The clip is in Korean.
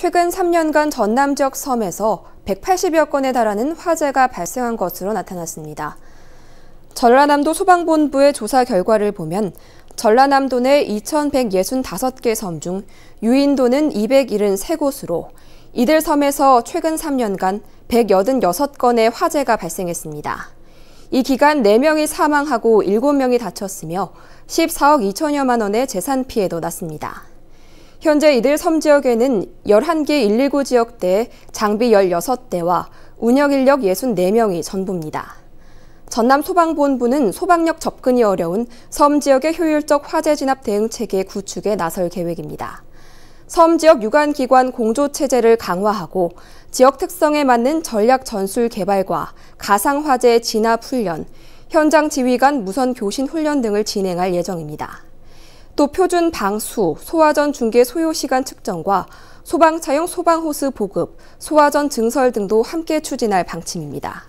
최근 3년간 전남 지역 섬에서 180여 건에 달하는 화재가 발생한 것으로 나타났습니다. 전라남도 소방본부의 조사 결과를 보면 전라남도 내 2,165개 섬 중 유인도는 273곳으로 이들 섬에서 최근 3년간 186건의 화재가 발생했습니다. 이 기간 4명이 사망하고 7명이 다쳤으며 14억 2천여만 원의 재산 피해도 났습니다. 현재 이들 섬 지역에는 11개 119 지역대에 장비 16대와 운영 인력 64명이 전부입니다. 전남 소방본부는 소방력 접근이 어려운 섬 지역의 효율적 화재 진압 대응 체계 구축에 나설 계획입니다. 섬 지역 유관기관 공조 체제를 강화하고 지역 특성에 맞는 전략 전술 개발과 가상 화재 진압 훈련, 현장 지휘관 무선 교신 훈련 등을 진행할 예정입니다. 또 표준 방수, 소화전 중계 소요 시간 측정과 소방차용 소방호스 보급, 소화전 증설 등도 함께 추진할 방침입니다.